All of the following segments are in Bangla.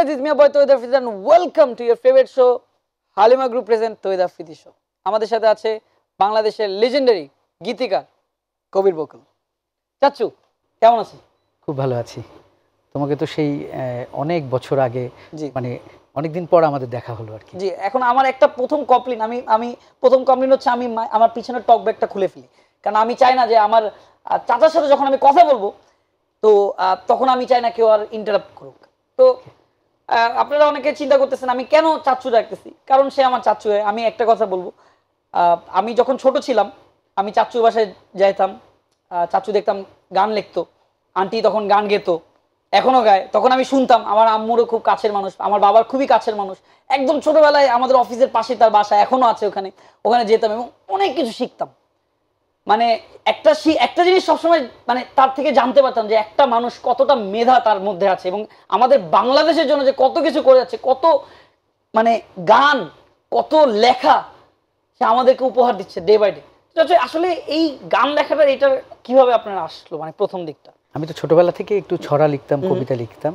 আমাদের সাথে আছে বাংলাদেশের লেজেন্ডারি গীতিকার কবির বকুল চাচ্ছু কেমন খুব ভালো আছি তোমাকে তো সেই অনেক বছর আগে মানে অনেকদিন পর আমাদের দেখা হলো আর কি জি এখন আমার একটা প্রথম কমপ্লেন আমি আমি প্রথম কমপ্লেন হচ্ছে আমি আমার পিছনের টক ব্যাগটা খুলে ফেলি কারণ আমি চাই না যে আমার চাচার সাথে যখন আমি কথা বলবো তো তখন আমি চাই না কেউ আর ইন্টারাপ্ট করুক তো আপনারা অনেকে চিন্তা করতেছেন আমি কেন চাচ্ছু ডাকতেছি কারণ সে আমার চাচু আমি একটা কথা বলবো আমি যখন ছোট ছিলাম আমি চাচুর বাসায় যাইতাম চাচ্ছু দেখতাম গান লিখতো আন্টি তখন গান গেতো এখনও গায় তখন আমি শুনতাম আমার আম্মুরও খুব কাছের মানুষ আমার বাবার খুবই কাছের মানুষ একদম ছোটবেলায় আমাদের অফিসের পাশে তার বাসা এখনও আছে ওখানে ওখানে যেতাম এবং অনেক কিছু শিখতাম মানে একটা একটা জিনিস সবসময় মানে তার থেকে জানতে পারতাম যে একটা মানুষ কতটা মেধা তার মধ্যে আছে এবং আমাদের বাংলাদেশের জন্য যে কত কিছু করে যাচ্ছে কত মানে গান কত লেখা সে আমাদেরকে উপহার দিচ্ছে ডে বাই ডে আসলে এই গান লেখাটা এটার কিভাবে আপনার আসলো মানে প্রথম দিকটা আমি তো ছোটবেলা থেকে একটু ছড়া লিখতাম কবিতা লিখতাম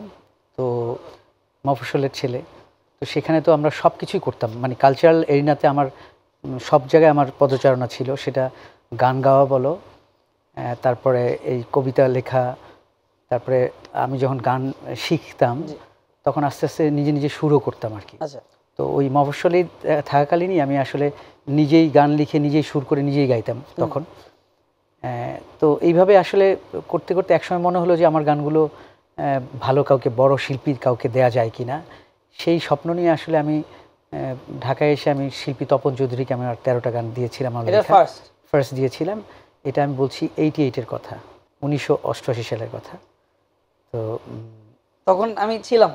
তো মফসলের ছেলে তো সেখানে তো আমরা সব কিছুই করতাম মানে কালচারাল এরিনাতে আমার সব জায়গায় আমার পদচারণা ছিল সেটা গান গাওয়া বলো তারপরে এই কবিতা লেখা তারপরে আমি যখন গান শিখতাম তখন আস্তে আস্তে নিজে নিজে শুরু করতাম আর কি আচ্ছা। তো ওই মফস্বলে থাকাকালীনই আমি আসলে নিজেই গান লিখে নিজেই সুর করে নিজেই গাইতাম তখন তো এইভাবে আসলে করতে করতে একসময় মনে হলো যে আমার গানগুলো ভালো কাউকে বড় শিল্পীর কাউকে দেয়া যায় কি না সেই স্বপ্ন নিয়ে আসলে আমি ঢাকায় এসে আমি শিল্পী তপন চৌধুরীকে আমি আর তেরোটা গান দিয়েছিলাম আমার ফার্স্ট দিয়েছিলাম এটা আমি বলছি এইটি এইটের কথা উনিশশো সালের কথা তো তখন আমি ছিলাম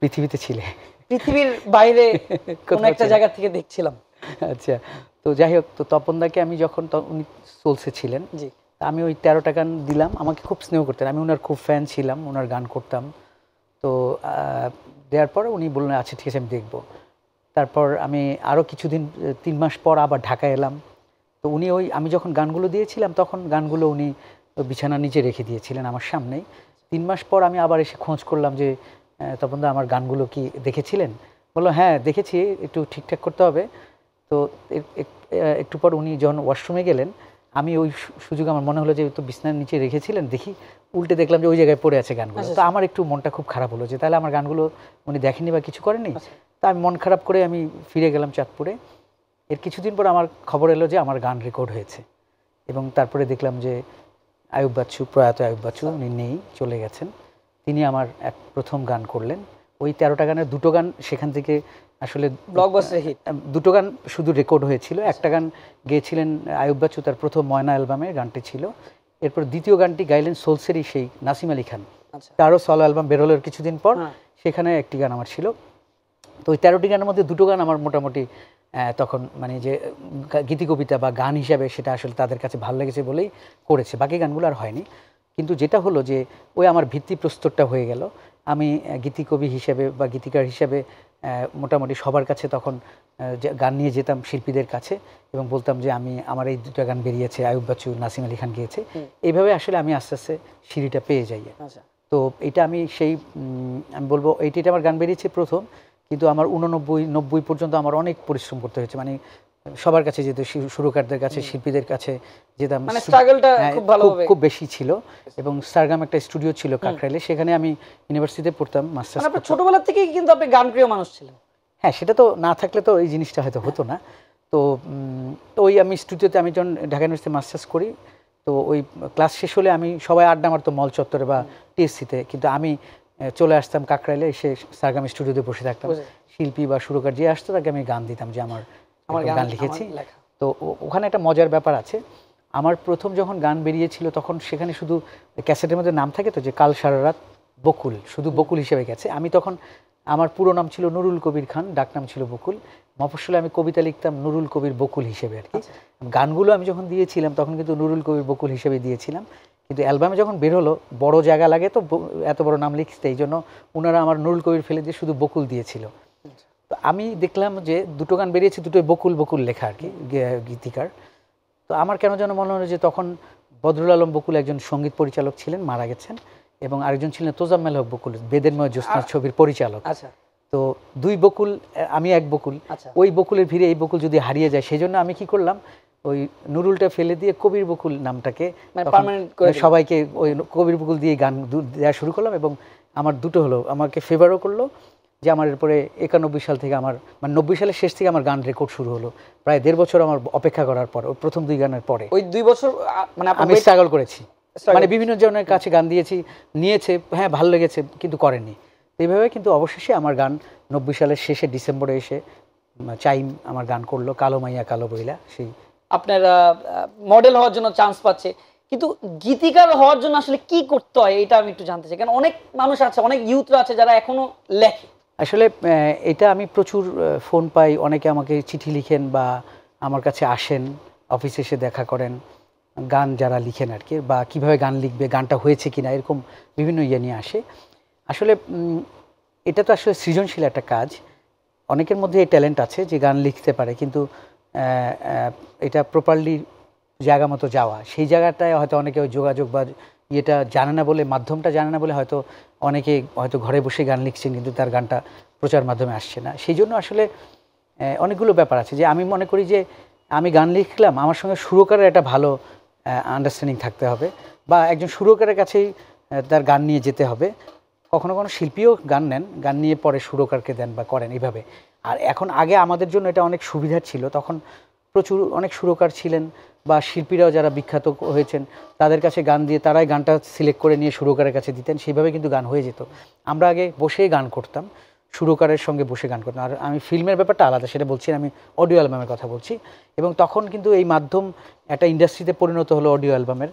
পৃথিবীতে ছিলে পৃথিবীর বাইরে কোনো একটা জায়গা থেকে দেখছিলাম আচ্ছা তো যাই হোক তো তপনদাকে আমি যখন উনি সোলসে ছিলেন জি আমি ওই তেরোটা গান দিলাম আমাকে খুব স্নেহ করতেন আমি ওনার খুব ফ্যান ছিলাম ওনার গান করতাম তো দেওয়ার পরে উনি বললেন আচ্ছা ঠিক আছে আমি দেখবো তারপর আমি আরও কিছুদিন তিন মাস পর আবার ঢাকা এলাম তো উনি ওই আমি যখন গানগুলো দিয়েছিলাম তখন গানগুলো উনি বিছানা নিচে রেখে দিয়েছিলেন আমার সামনেই তিন মাস পর আমি আবার এসে খোঁজ করলাম যে তপন আমার গানগুলো কি দেখেছিলেন বললো হ্যাঁ দেখেছি একটু ঠিকঠাক করতে হবে তো একটু পর উনি যখন ওয়াশরুমে গেলেন আমি ওই সুযোগ আমার মনে হলো যে তো বিছানার নিচে রেখেছিলেন দেখি উল্টে দেখলাম যে ওই জায়গায় পড়ে আছে গানগুলো আচ্ছা, তো আচ্ছা। আমার একটু মনটা খুব খারাপ হলো যে তাহলে আমার গানগুলো উনি দেখেনি বা কিছু করেনি আচ্ছা। তা আমি মন খারাপ করে আমি ফিরে গেলাম চাঁদপুরে এর কিছুদিন পর আমার খবর এলো যে আমার গান রেকর্ড হয়েছে এবং তারপরে দেখলাম যে আয়ুব বাচ্চু প্রয়াত আয়ুব বাচ্চু উনি নেই চলে গেছেন তিনি আমার এক প্রথম গান করলেন ওই তেরোটা গানের দুটো গান সেখান থেকে আসলে ব্লকবাস্টার হিট দুটো গান শুধু রেকর্ড হয়েছিল একটা গান গেয়েছিলেন আয়ুব বাচ্চু তার প্রথম ময়না অ্যালবামে গানটি ছিল এরপর দ্বিতীয় গানটি গাইলেন সোলসেরই সেই নাসিম আলী খান আচ্ছা। তারও সলো অ্যালবাম বেরোলোর কিছুদিন পর হ্যাঁ। সেখানে একটি গান আমার ছিল তো ওই তেরোটি গানের মধ্যে দুটো গান আমার মোটামুটি তখন মানে যে গীতি কবিতা বা গান হিসাবে সেটা আসলে তাদের কাছে ভালো লেগেছে বলেই করেছে বাকি গানগুলো আর হয়নি কিন্তু যেটা হলো যে ওই আমার ভিত্তি প্রস্তরটা হয়ে গেল আমি গীতিকবি হিসেবে বা গীতিকার হিসেবে মোটামুটি সবার কাছে তখন গান নিয়ে যেতাম শিল্পীদের কাছে এবং বলতাম যে আমি আমার এই দুটো গান বেরিয়েছে আয়ুব বাচ্চু নাসিম আলী খান গিয়েছে এইভাবে আসলে আমি আস্তে আস্তে সিঁড়িটা পেয়ে যাই আচ্ছা। তো এটা আমি সেই আমি বলবো এটা আমার গান বেরিয়েছে প্রথম কিন্তু আমার উননব্বই নব্বই পর্যন্ত আমার অনেক পরিশ্রম করতে হয়েছে মানে সবার কাছে যেতে সুরকারদের কাছে শিল্পীদের কাছে যেতাম মানে হ্যাঁ, খুব বেশি ছিল এবং স্টারগ্রাম একটা স্টুডিও ছিল কাকরাইলে সেখানে আমি ইউনিভার্সিটিতে পড়তাম মাস্টার্স মানে ছোটবেলা থেকেই কিন্তু আপনি গান প্রিয় মানুষ ছিলেন হ্যাঁ সেটা তো না থাকলে তো এই জিনিসটা হয়তো হতো না তো ওই আমি স্টুডিওতে আমি যখন ঢাকা ইউনিভার্সিটি মাস্টার্স করি তো ওই ক্লাস শেষ হলে আমি সবাই আড্ডা মারতো মল চত্বরে বা টিএসসিতে কিন্তু আমি চলে আসতাম কাকরাইলে এসে সারগাম স্টুডিওতে বসে থাকতাম শিল্পী বা সুরকার যে আসতো তাকে আমি গান দিতাম যে আমার গান লিখেছি তো ওখানে একটা মজার ব্যাপার আছে আমার প্রথম যখন গান বেরিয়েছিল তখন সেখানে শুধু ক্যাসেটের মধ্যে নাম থাকে তো যে কাল সারা রাত বকুল শুধু বকুল হিসেবে গেছে আমি তখন আমার পুরো নাম ছিল নুরুল কবির খান ডাকনাম ছিল বকুল মফসলে আমি কবিতা লিখতাম নুরুল কবির বকুল হিসেবে আর কি আচ্ছা। গানগুলো আমি যখন দিয়েছিলাম তখন কিন্তু নুরুল কবির বকুল হিসেবে দিয়েছিলাম কিন্তু অ্যালবামে যখন বেরোলো বড় জায়গা লাগে তো এত বড় নাম লিখতে এই জন্য ওনারা আমার নুরুল কবির ফেলে দিয়ে শুধু বকুল দিয়েছিল তো আমি দেখলাম যে দুটো গান বেরিয়েছে দুটোই বকুল বকুল লেখা আর কি গীতিকার তো আমার কেন যেন মনে হলো যে তখন বদরুল আলম বকুল একজন সঙ্গীত পরিচালক ছিলেন মারা গেছেন এবং আরেকজন ছিলেন তোজাম্মেল হক বকুল বেদেনময় জ্যোৎস্নার আচ্ছা। ছবির পরিচালক আচ্ছা। তো দুই বকুল আমি এক বকুল আচ্ছা। ওই বকুলের ভিড়ে এই বকুল যদি হারিয়ে যায় সেই জন্য আমি কি করলাম ওই নুরুলটা ফেলে দিয়ে কবির বকুল নামটাকে মানে মানে সবাইকে ওই কবির বকুল দিয়ে গান দেওয়া শুরু করলাম এবং আমার দুটো হলো আমাকে ফেভারও করলো যে আমার এরপরে একানব্বই সাল থেকে আমার মানে নব্বই সালের শেষ থেকে আমার গান রেকর্ড শুরু হলো প্রায় দেড় বছর আমার অপেক্ষা করার পর ওই প্রথম দুই গানের পরে ওই দুই বছর মানে আমি স্ট্রাগল করেছি মানে বিভিন্ন জনের কাছে গান দিয়েছি নিয়েছে হ্যাঁ ভালো লেগেছে কিন্তু করেনি এইভাবে কিন্তু অবশেষে আমার গান নব্বই সালের শেষে ডিসেম্বরে এসে চাইম আমার গান করলো কালো মাইয়া কালো বইলা সেই আপনার মডেল হওয়ার জন্য চান্স পাচ্ছে কিন্তু গীতিকার হওয়ার জন্য আসলে কি করতে হয় এটা আমি একটু জানতে চাই কারণ অনেক মানুষ আছে অনেক ইউথরা আছে যারা এখনো লেখে আসলে এটা আমি প্রচুর ফোন পাই অনেকে আমাকে চিঠি লিখেন বা আমার কাছে আসেন অফিসে এসে দেখা করেন গান যারা লিখেন আর কি বা কিভাবে গান লিখবে গানটা হয়েছে কিনা এরকম বিভিন্ন ইয়ে নিয়ে আসে আসলে এটা তো আসলে সৃজনশীল একটা কাজ অনেকের মধ্যে এই ট্যালেন্ট আছে যে গান লিখতে পারে কিন্তু এটা প্রপারলি জায়গা মতো যাওয়া সেই জায়গাটায় হয়তো অনেকে ওই যোগাযোগ বা ইয়েটা জানে না বলে মাধ্যমটা জানে না বলে হয়তো অনেকে হয়তো ঘরে বসে গান লিখছেন কিন্তু তার গানটা প্রচার মাধ্যমে আসছে না সেই জন্য আসলে অনেকগুলো ব্যাপার আছে যে আমি মনে করি যে আমি গান লিখলাম আমার সঙ্গে সুরকারের একটা ভালো আন্ডারস্ট্যান্ডিং থাকতে হবে বা একজন সুরকারের কাছেই তার গান নিয়ে যেতে হবে কখনো কখনো শিল্পীও গান নেন গান নিয়ে পরে সুরকারকে দেন বা করেন এইভাবে আর এখন আগে আমাদের জন্য এটা অনেক সুবিধা ছিল তখন প্রচুর অনেক সুরকার ছিলেন বা শিল্পীরাও যারা বিখ্যাত হয়েছেন তাদের কাছে গান দিয়ে তারাই গানটা সিলেক্ট করে নিয়ে সুরকারের কাছে দিতেন সেইভাবে কিন্তু গান হয়ে যেত আমরা আগে বসেই গান করতাম সুরকারের সঙ্গে বসে গান করতাম আর আমি ফিল্মের ব্যাপারটা আলাদা সেটা বলছি আমি অডিও অ্যালবামের কথা বলছি এবং তখন কিন্তু এই মাধ্যম একটা ইন্ডাস্ট্রিতে পরিণত হলো অডিও অ্যালবামের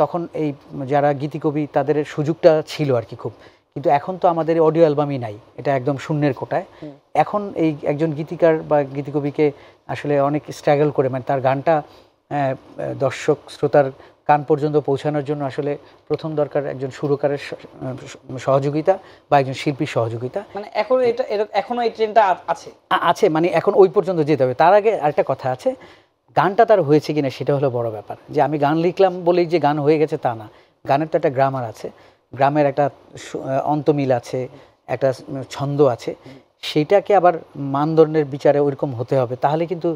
তখন এই যারা গীতিকবি তাদের সুযোগটা ছিল আর কি খুব কিন্তু এখন তো আমাদের অডিও অ্যালবামই নাই এটা একদম শূন্যের কোটায় এখন এই একজন গীতিকার বা গীতিকবিকে আসলে অনেক স্ট্রাগল করে মানে তার গানটা দর্শক শ্রোতার কান পর্যন্ত পৌঁছানোর জন্য আসলে প্রথম দরকার একজন সুরকারের সহযোগিতা বা একজন শিল্পীর সহযোগিতা মানে এখন এটা এখনো এই ট্রেনটা আছে আছে মানে এখন ওই পর্যন্ত যেতে হবে তার আগে আরেকটা কথা আছে গানটা তার হয়েছে কিনা সেটা হলো বড় ব্যাপার যে আমি গান লিখলাম বলেই যে গান হয়ে গেছে তা না গানের তো একটা গ্রামার আছে গ্রামের একটা অন্তমিল আছে একটা ছন্দ আছে সেটাকে আবার মানদণ্ডের বিচারে ওইরকম হতে হবে তাহলে কিন্তু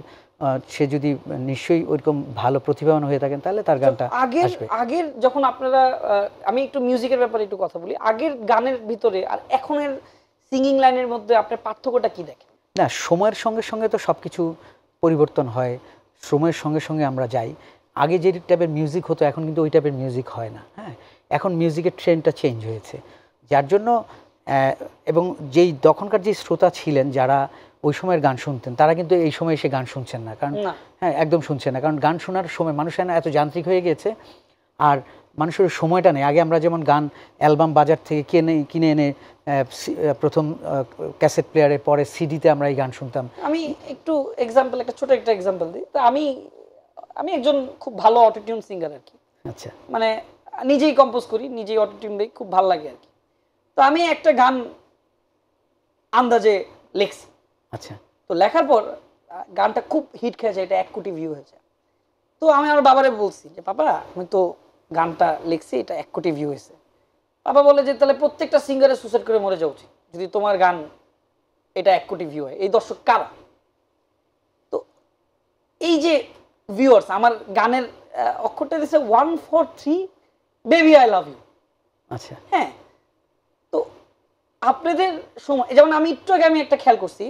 সে যদি নিশ্চয়ই ওইরকম ভালো প্রতিভাবান হয়ে থাকেন তাহলে তার গানটা আগের আগের যখন আপনারা আমি একটু মিউজিকের ব্যাপারে একটু কথা বলি আগের গানের ভিতরে আর এখনের সিঙ্গিং লাইনের মধ্যে আপনার পার্থক্যটা কি দেখেন না সময়ের সঙ্গে সঙ্গে তো সব কিছু পরিবর্তন হয় সময়ের সঙ্গে সঙ্গে আমরা যাই আগে যে টাইপের মিউজিক হতো এখন কিন্তু ওই টাইপের মিউজিক হয় না হ্যাঁ এখন মিউজিকের ট্রেন্ডটা চেঞ্জ হয়েছে যার জন্য এবং যেই তখনকার যে শ্রোতা ছিলেন যারা ওই সময়ের গান শুনতেন তারা কিন্তু এই সময় এসে গান শুনছেন না কারণ হ্যাঁ একদম শুনছেন না কারণ গান শোনার সময় মানুষ না এত যান্ত্রিক হয়ে গেছে আর মানুষের সময়টা নেই আগে আমরা যেমন গান অ্যালবাম বাজার থেকে কিনে কিনে এনে প্রথম ক্যাসেট প্লেয়ারে পরে সিডিতে আমরা এই গান শুনতাম আমি একটু এক্সাম্পল একটা ছোট একটা এক্সাম্পল দিই তো আমি আমি একজন খুব ভালো অটোটিউন সিঙ্গার আর কি আচ্ছা মানে নিজেই কম্পোজ করি নিজেই অটো দিই খুব ভালো লাগে আর কি তো আমি একটা গান আন্দাজে লিখছি আচ্ছা তো লেখার পর গানটা খুব হিট খেয়েছে এটা এক কোটি ভিউ হয়েছে তো আমি আমার বাবারে বলছি যে বাবা আমি তো গানটা লিখছি এটা এক কোটি ভিউ হয়েছে বাবা বলে যে তাহলে প্রত্যেকটা সিঙ্গারে সুসাইড করে মরে যাওয়া উচিত যদি তোমার গান এটা এক কোটি ভিউ হয় এই দর্শক কারা তো এই যে ভিউয়ার্স আমার গানের অক্ষরটা দিচ্ছে one four three baby I love you আচ্ছা হ্যাঁ তো আপনাদের সময় যেমন আমি একটু আগে আমি একটা খেয়াল করছি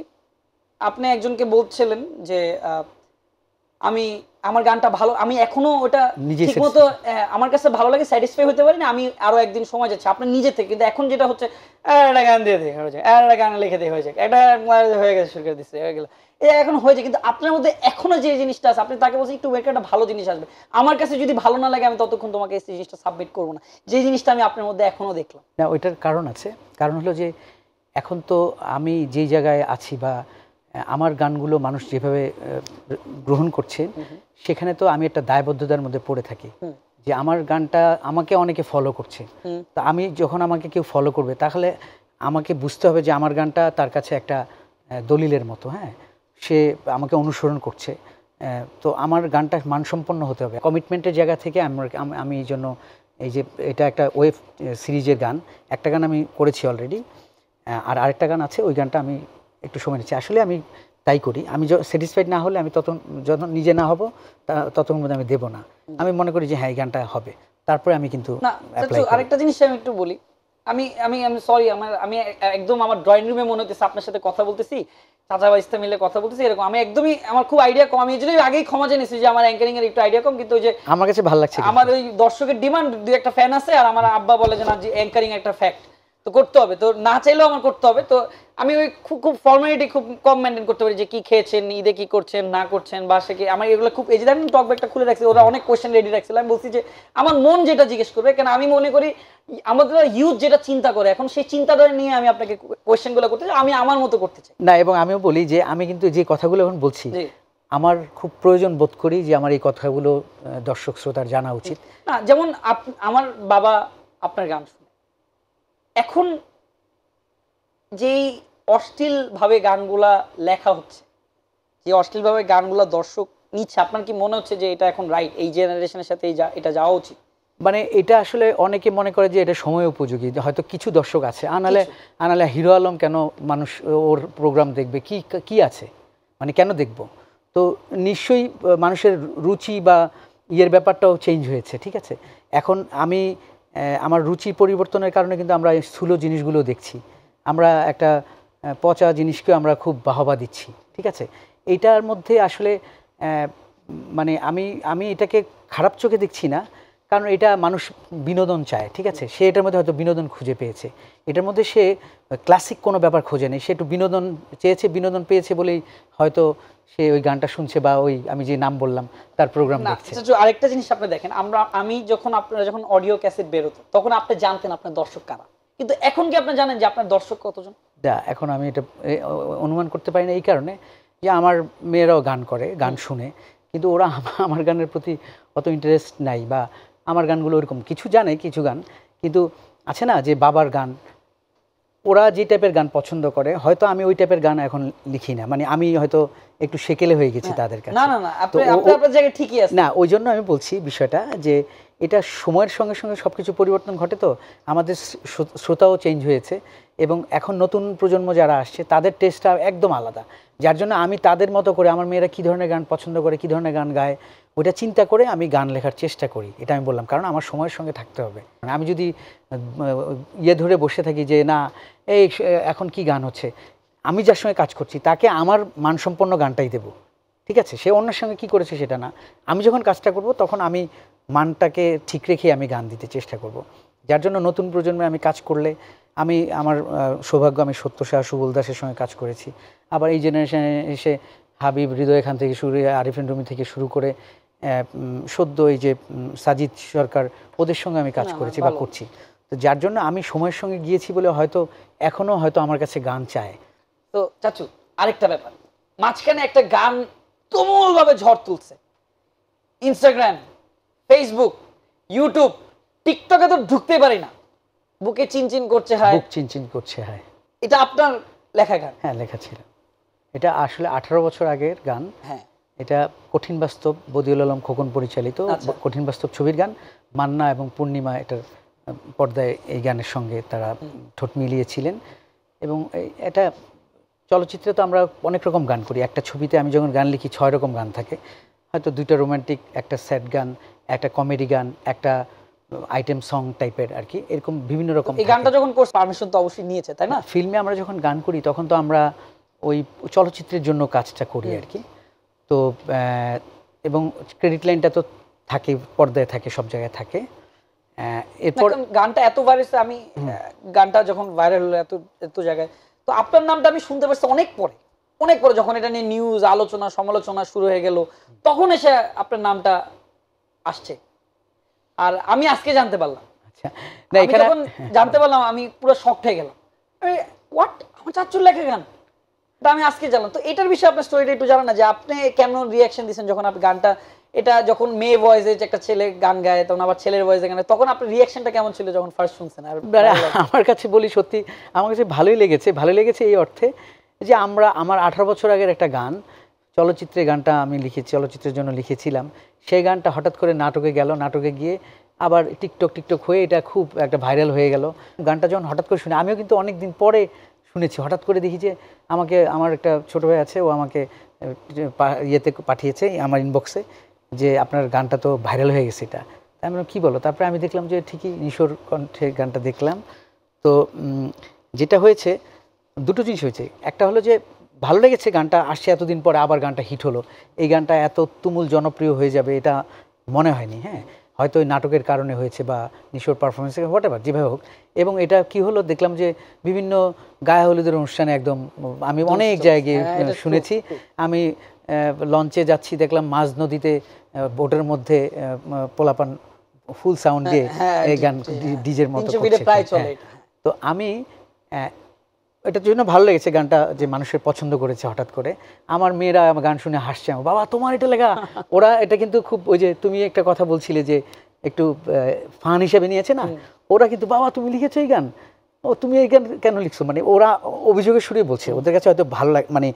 আপনি একজনকে বলছিলেন যে আমি আমার গানটা ভালো আমি এখনো ওটা ঠিকমতো আমার কাছে ভালো লাগে স্যাটিসফাই হতে পারি না আমি আরো একদিন সময় যাচ্ছে আপনার নিজে থেকে কিন্তু এখন যেটা হচ্ছে একটা গান দিয়ে দিয়ে হয়ে যায় একটা গান লিখে দিয়ে হয়ে একটা হয়ে গেছে সরকার দিচ্ছে হয়ে এই এখন হয়েছে কিন্তু আপনার মধ্যে এখনো যে জিনিসটা আছে আপনি তাকে বলছেন একটু একটা ভালো জিনিস আসবে আমার কাছে যদি ভালো না লাগে আমি ততক্ষণ তোমাকে এই জিনিসটা সাবমিট করবো না যে জিনিসটা আমি আপনার মধ্যে এখনো দেখলাম না ওইটার কারণ আছে কারণ হলো যে এখন তো আমি যেই জায়গায় আছি বা আমার গানগুলো মানুষ যেভাবে গ্রহণ করছে সেখানে তো আমি একটা দায়বদ্ধতার মধ্যে পড়ে থাকি যে আমার গানটা আমাকে অনেকে ফলো করছে তা আমি যখন আমাকে কেউ ফলো করবে তাহলে আমাকে বুঝতে হবে যে আমার গানটা তার কাছে একটা দলিলের মতো হ্যাঁ সে আমাকে অনুসরণ করছে তো আমার গানটা মানসম্পন্ন হতে হবে কমিটমেন্টের জায়গা থেকে আমার আমি এই জন্য এই যে এটা একটা ওয়েব সিরিজের গান একটা গান আমি করেছি অলরেডি আর আরেকটা গান আছে ওই গানটা আমি একটু সময় নিচ্ছি আসলে আমি তাই করি আমি স্যাটিসফাইড না হলে আমি তত যত নিজে না হব তত মধ্যে আমি দেব না আমি মনে করি যে হ্যাঁ এই গানটা হবে তারপরে আমি কিন্তু আরেকটা জিনিস আমি একটু বলি আমি আমি আমি সরি আমার আমি একদম আমার ড্রয়িং রুমে মনে হতেছে আপনার সাথে কথা বলতেছি চাচা বা ইস্তা মিলে কথা বলতেছি এরকম আমি একদমই আমার খুব আইডিয়া কম আমি এই জন্যই আগেই ক্ষমা জেনেছি যে আমার অ্যাঙ্কারিং এর একটু আইডিয়া কম কিন্তু ওই যে আমার কাছে ভালো লাগছে আমার ওই দর্শকের ডিমান্ড দুই একটা ফ্যান আছে আর আমার আব্বা বলে যে না যে অ্যাঙ্কারিং একটা ফ্যাক্ট তো করতে হবে তো না চাইলেও আমার করতে হবে তো আমি ওই খুব খুব ফর্মালিটি খুব কম মেনটেন করতে পারি যে কি খেয়েছেন ঈদে কি করছেন না করছেন বা সে কি আমার এগুলো খুব এই যে দেখেন টক ব্যাগটা খুলে রাখছি ওরা অনেক কোয়েশ্চেন রেডি রাখছিল আমি বলছি যে আমার মন যেটা জিজ্ঞেস করবে কেন আমি মনে করি আমাদের ইউথ যেটা চিন্তা করে এখন সেই চিন্তাটা নিয়ে আমি আপনাকে কোয়েশ্চেনগুলো করতে চাই আমি আমার মতো করতে চাই না এবং আমিও বলি যে আমি কিন্তু যে কথাগুলো এখন বলছি আমার খুব প্রয়োজন বোধ করি যে আমার এই কথাগুলো দর্শক শ্রোতার জানা উচিত না যেমন আমার বাবা আপনার গান এখন যেই অশ্লীলভাবে গানগুলা লেখা হচ্ছে যে অশ্লীলভাবে গানগুলা দর্শক নিচ্ছে আপনার কি মনে হচ্ছে যে এটা এখন রাইট এই জেনারেশনের সাথে এটা যাওয়া উচিত মানে এটা আসলে অনেকে মনে করে যে এটা সময় উপযোগী হয়তো কিছু দর্শক আছে আনালে আনালে হিরো আলম কেন মানুষ ওর প্রোগ্রাম দেখবে কি কি আছে মানে কেন দেখব তো নিশ্চয়ই মানুষের রুচি বা ইয়ের ব্যাপারটাও চেঞ্জ হয়েছে ঠিক আছে এখন আমি আমার রুচি পরিবর্তনের কারণে কিন্তু আমরা এই স্থূল জিনিসগুলো দেখছি আমরা একটা পচা জিনিসকে আমরা খুব বাহবা দিচ্ছি ঠিক আছে এইটার মধ্যে আসলে মানে আমি আমি এটাকে খারাপ চোখে দেখছি না কারণ এটা মানুষ বিনোদন চায় ঠিক আছে সে এটার মধ্যে হয়তো বিনোদন খুঁজে পেয়েছে এটার মধ্যে সে ক্লাসিক কোনো ব্যাপার খোঁজে নেই সে একটু বিনোদন চেয়েছে বিনোদন পেয়েছে বলেই হয়তো সে ওই গানটা শুনছে বা ওই আমি যে নাম বললাম তার প্রোগ্রাম আরেকটা জিনিস আপনি দেখেন আমরা আমি যখন আপনারা যখন অডিও ক্যাসেট বেরোতো তখন আপনি জানতেন আপনার দর্শক কারা কিন্তু এখন কি আপনি জানেন যে আপনার দর্শক কতজন দা এখন আমি এটা অনুমান করতে পারি না এই কারণে যে আমার মেয়েরাও গান করে গান শুনে কিন্তু ওরা আমার গানের প্রতি অত ইন্টারেস্ট নাই বা আমার গানগুলো ওরকম কিছু জানে কিছু গান কিন্তু আছে না যে বাবার গান ওরা যে টাইপের গান পছন্দ করে হয়তো আমি ওই টাইপের গান এখন লিখি না মানে আমি হয়তো একটু সেকেলে হয়ে গেছি তাদের কাছে না না না আপনি আপনার জায়গায় ঠিকই আছে না ওই জন্য আমি বলছি বিষয়টা যে এটা সময়ের সঙ্গে সঙ্গে সব কিছু পরিবর্তন ঘটে তো আমাদের শ্রোতাও চেঞ্জ হয়েছে এবং এখন নতুন প্রজন্ম যারা আসছে তাদের টেস্টটা একদম আলাদা যার জন্য আমি তাদের মতো করে আমার মেয়েরা কী ধরনের গান পছন্দ করে কী ধরনের গান গায় ওইটা চিন্তা করে আমি গান লেখার চেষ্টা করি এটা আমি বললাম কারণ আমার সময়ের সঙ্গে থাকতে হবে মানে আমি যদি ইয়ে ধরে বসে থাকি যে না এই এখন কি গান হচ্ছে আমি যার সঙ্গে কাজ করছি তাকে আমার মানসম্পন্ন গানটাই দেব ঠিক আছে সে অন্যের সঙ্গে কি করেছে সেটা না আমি যখন কাজটা করব তখন আমি মানটাকে ঠিক রেখে আমি গান দিতে চেষ্টা করব। যার জন্য নতুন প্রজন্মে আমি কাজ করলে আমি আমার সৌভাগ্য আমি সত্য শাহ সুবল দাসের সঙ্গে কাজ করেছি আবার এই জেনারেশনে এসে হাবিব হৃদয় এখান থেকে শুরু আরিফিন রুমি থেকে শুরু করে সদ্য এই যে সাজিদ সরকার ওদের সঙ্গে আমি কাজ করেছি বা করছি তো যার জন্য আমি সময়ের সঙ্গে গিয়েছি বলে হয়তো এখনো হয়তো আমার কাছে গান চায় তো চাচু আরেকটা ব্যাপার মাঝখানে একটা গান তুমুলভাবে ঝড় তুলছে ইনস্টাগ্রাম ফেসবুক ইউটিউব টিকটকে তো ঢুকতে পারি না বুকে চিনচিন করছে হায় চিনচিন করছে হায় এটা আপনার লেখা গান হ্যাঁ লেখা ছিল এটা আসলে আঠারো বছর আগের গান হ্যাঁ এটা কঠিন বাস্তব বদিউল আলম খোকন পরিচালিত আচ্ছা। কঠিন বাস্তব ছবির গান মান্না এবং পূর্ণিমা এটার পর্দায় এই গানের সঙ্গে তারা ঠোঁট মিলিয়েছিলেন এবং এটা চলচ্চিত্রে তো আমরা অনেক রকম গান করি একটা ছবিতে আমি যখন গান লিখি ছয় রকম গান থাকে হয়তো দুইটা রোমান্টিক একটা স্যাড গান একটা কমেডি গান একটা আইটেম সং টাইপের আর কি এরকম বিভিন্ন রকম এই গানটা যখন কোর্স পারমিশন তো অবশ্যই নিয়েছে তাই না ফিল্মে হ্যাঁ, আমরা যখন গান করি তখন তো আমরা ওই চলচ্চিত্রের জন্য কাজটা করি আর কি তো এবং ক্রেডিট লাইনটা তো থাকে পর্দায় থাকে সব জায়গায় থাকে এরপর মানে গানটা এত ভাইরাস আমি গানটা যখন ভাইরাল হলো এত এত জায়গায় তো আপনার নামটা আমি শুনতে পারছি অনেক পরে অনেক পরে যখন এটা নিয়ে নিউজ আলোচনা সমালোচনা শুরু হয়ে গেল তখন এসে আপনার নামটা আসছে আর আমি আজকে জানতে পারলাম আচ্ছা না এখানে জানতে পারলাম আমি পুরো শক হয়ে গেলাম হোয়াট আমার চাচুর লেখা গান তা আমি আজকে জানলাম তো এটার বিষয়ে আপনার স্টোরিটা একটু জানা না যে আপনি কেমন রিয়াকশন দিয়েছেন যখন আপনি গানটা এটা যখন মেয়ে ভয়েসে একটা ছেলে গান গায় তখন আবার ছেলের ভয়েসে গান তখন আপনার রিয়াকশনটা কেমন ছিল যখন ফার্স্ট শুনছেন আর আমার কাছে বলি সত্যি আমার কাছে ভালোই লেগেছে ভালো লেগেছে এই অর্থে যে আমরা আমার আঠারো বছর আগের একটা গান চলচ্চিত্রে গানটা আমি লিখেছি চলচ্চিত্রের জন্য লিখেছিলাম সেই গানটা হঠাৎ করে নাটকে গেল নাটকে গিয়ে আবার টিকটক টিকটক হয়ে এটা খুব একটা ভাইরাল হয়ে গেল গানটা যখন হঠাৎ করে শুনে আমিও কিন্তু অনেক দিন পরে শুনেছি হঠাৎ করে দেখি যে আমাকে আমার একটা ছোট ভাই আছে ও আমাকে ইয়েতে পাঠিয়েছে আমার ইনবক্সে যে আপনার গানটা তো ভাইরাল হয়ে গেছে এটা আমি কী বলো তারপরে আমি দেখলাম যে ঠিকই নিশোর কণ্ঠে গানটা দেখলাম তো যেটা হয়েছে দুটো জিনিস হয়েছে একটা হলো যে ভালো লেগেছে গানটা আসছে এতদিন পরে আবার গানটা হিট হলো এই গানটা এত তুমুল জনপ্রিয় হয়ে যাবে এটা মনে হয়নি হ্যাঁ হয়তো ওই নাটকের কারণে হয়েছে বা নিশোর পারফরমেন্সের হোয়াট এভার যেভাবে হোক এবং এটা কি হলো দেখলাম যে বিভিন্ন গায়ে হলুদের অনুষ্ঠানে একদম আমি অনেক জায়গায় হ্যাঁ, শুনেছি আমি লঞ্চে যাচ্ছি দেখলাম মাঝ নদীতে বোটের মধ্যে পোলাপান ফুল সাউন্ড হ্যাঁ, দিয়ে হ্যাঁ, এই গান ডিজের মতো তো আমি এটার জন্য ভালো লেগেছে গানটা যে মানুষের পছন্দ করেছে হঠাৎ করে আমার মেয়েরা আমার গান শুনে হাসছে আমার বাবা তোমার এটা লেখা ওরা এটা কিন্তু খুব ওই যে তুমি একটা কথা বলছিলে যে একটু ফান হিসেবে নিয়েছে না ওরা কিন্তু বাবা তুমি লিখেছো এই গান ও তুমি এই গান কেন লিখছো মানে ওরা অভিযোগের শুরুই বলছে ওদের কাছে হয়তো ভালো লাগে মানে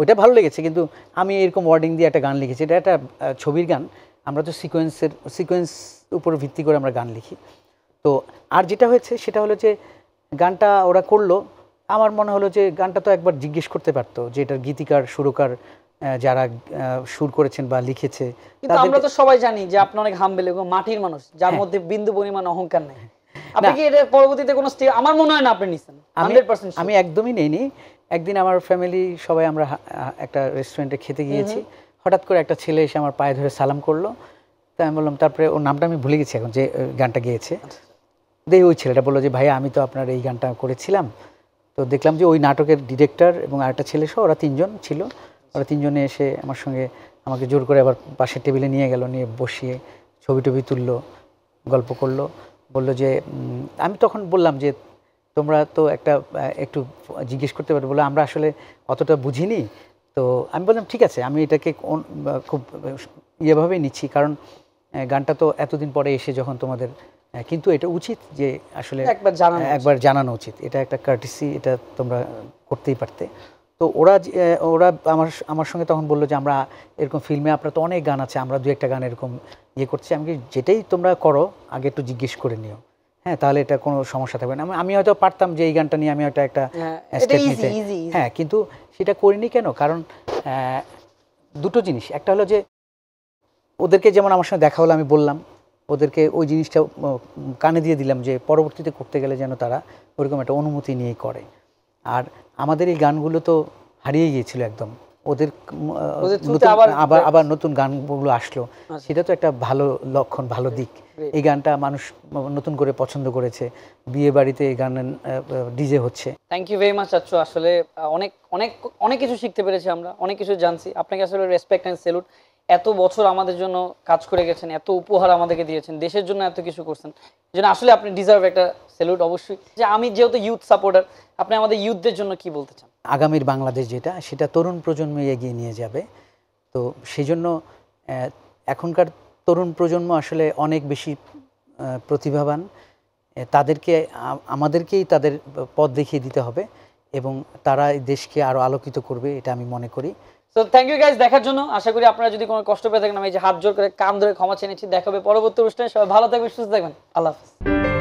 ওইটা ভালো লেগেছে কিন্তু আমি এরকম ওয়ার্ডিং দিয়ে একটা গান লিখেছি এটা একটা ছবির গান আমরা তো সিকোয়েন্সের সিকোয়েন্স উপর ভিত্তি করে আমরা গান লিখি তো আর যেটা হয়েছে সেটা হলো যে গানটা ওরা করলো আমার মনে হলো যে গানটা তো একবার জিজ্ঞেস করতে পারতো যে এটার গীতিকার সুরকার যারা সুর করেছেন বা লিখেছে কিন্তু আমরা তো সবাই জানি যে আপনি অনেক হাম্বেল এবং মাটির মানুষ যার হ্যাঁ। মধ্যে বিন্দু পরিমাণ অহংকার নেই আপনি কি এটা পরবর্তীতে কোনো আমার মনে হয় না আপনি নিছেন আমি একদমই নেইনি একদিন আমার ফ্যামিলি সবাই আমরা একটা রেস্টুরেন্টে খেতে গিয়েছি হঠাৎ করে একটা ছেলে এসে আমার পায়ে ধরে সালাম করলো আমি বললাম তারপরে ওর নামটা আমি ভুলে গেছি এখন যে গানটা গেয়েছে আচ্ছা। দিয়ে ওই ছেলেটা বললো যে ভাইয়া আমি তো আপনার এই গানটা করেছিলাম তো দেখলাম যে ওই নাটকের ডিরেক্টর এবং আরেকটা ছেলে সহ ওরা তিনজন ছিল ওরা তিনজনে এসে আমার সঙ্গে আমাকে জোর করে আবার পাশের টেবিলে নিয়ে গেল নিয়ে বসিয়ে ছবি টবি তুললো গল্প করলো বললো যে আমি তখন বললাম যে তোমরা তো একটা একটু জিজ্ঞেস করতে পারো বলে আমরা আসলে অতটা বুঝিনি তো আমি বললাম ঠিক আছে আমি এটাকে খুব ইয়েভাবেই নিচ্ছি কারণ গানটা তো এতদিন পরে এসে যখন তোমাদের হ্যাঁ, কিন্তু এটা উচিত যে আসলে একবার জানানো হ্যাঁ, একবার জানানো উচিত এটা একটা কার্টিসি এটা তোমরা করতেই পারতে তো ওরা ওরা আমার আমার সঙ্গে তখন বললো যে আমরা এরকম ফিল্মে আপনার তো অনেক গান আছে আমরা দু একটা গান এরকম ইয়ে করছি আমি যেটাই তোমরা করো আগে একটু জিজ্ঞেস করে নিও হ্যাঁ তাহলে এটা কোনো সমস্যা থাকবে না আমি হয়তো পারতাম যে এই গানটা নিয়ে আমি হয়তো একটা হ্যাঁ, হ্যাঁ কিন্তু সেটা করিনি কেন কারণ দুটো জিনিস একটা হলো যে ওদেরকে যেমন আমার সঙ্গে দেখা হলো আমি বললাম ওদেরকে ওই জিনিসটা কানে দিয়ে দিলাম যে পরবর্তীতে করতে গেলে যেন তারা ওরকম একটা অনুমতি নিয়ে করে আর আমাদের এই গানগুলো তো হারিয়ে গিয়েছিল একদম ওদের আবার হ্যাঁ। আবার নতুন গানগুলো আসলো আচ্ছা। সেটা তো একটা ভালো লক্ষণ ভালো দিক এই গানটা মানুষ নতুন করে পছন্দ করেছে বিয়ে বাড়িতে এই গান ডিজে হচ্ছে থ্যাংক ইউ ভেরি মাচ আচ্ছু আসলে অনেক অনেক অনেক কিছু শিখতে পেরেছি আমরা অনেক কিছু জানছি আপনাকে আসলে রেসপেক্ট অ্যান্ড সেলুট এত বছর আমাদের জন্য কাজ করে গেছেন এত উপহার আমাদেরকে দিয়েছেন দেশের জন্য এত কিছু করছেন যেন আসলে আপনি ডিজার্ভ একটা স্যালুট অবশ্যই যে আমি যেহেতু ইউথ সাপোর্টার আপনি আমাদের ইউথদের জন্য কি বলতে চান আগামীর বাংলাদেশ যেটা সেটা তরুণ প্রজন্ম এগিয়ে নিয়ে যাবে তো সেই জন্য এখনকার তরুণ প্রজন্ম আসলে অনেক বেশি প্রতিভাবান তাদেরকে আমাদেরকেই তাদের পথ দেখিয়ে দিতে হবে এবং তারা দেশকে আরও আলোকিত করবে এটা আমি মনে করি তো থ্যাংক ইউ গাইজ দেখার জন্য আশা করি আপনারা যদি কোনো কষ্ট পেয়ে থাকেন আমি যে হাত জোর করে কাম ধরে ক্ষমা চেয়ে নিচ্ছি দেখাবে পরবর্তী অনুষ্ঠানে সবাই ভালো থাকবেন সুস্থ থাকবেন আল্লাহ হাফিজ